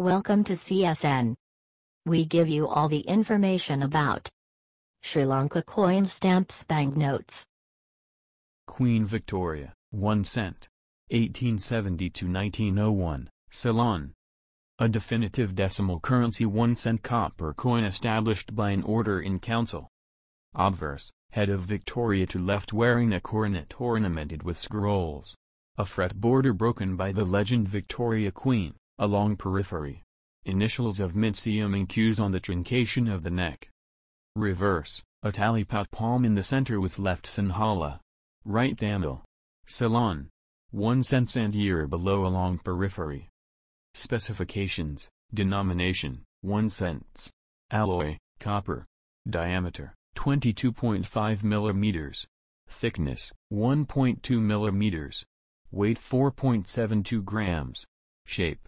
Welcome to CSN. We give you all the information about Sri Lanka coin stamps banknotes. Queen Victoria, 1 cent. 1870 to 1901, Ceylon. A definitive decimal currency 1 cent copper coin established by an order in council. Obverse, head of Victoria to left wearing a coronet ornamented with scrolls. A fret border broken by the legend Victoria Queen along periphery. Initials of midsecum incused on the truncation of the neck. Reverse, a talipot palm in the center with left sinhala. Right damel. Salon. 1 cents and year below along periphery. Specifications, denomination, 1 cents. Alloy, copper. Diameter, 22.5 millimeters. Thickness, 1.2 millimeters. Weight 4.72 grams. Shape,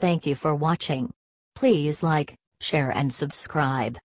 Thank you for watching. Please like, share and subscribe.